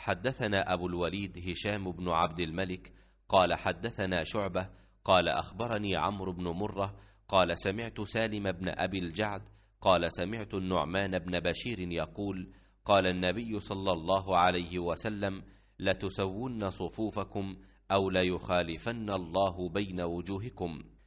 حدثنا أبو الوليد هشام بن عبد الملك قال حدثنا شعبة قال أخبرني عمرو بن مرة قال سمعت سالم بن أبي الجعد قال سمعت النعمان بن بشير يقول قال النبي صلى الله عليه وسلم لتسون صفوفكم أو ليخالفن الله بين وجوهكم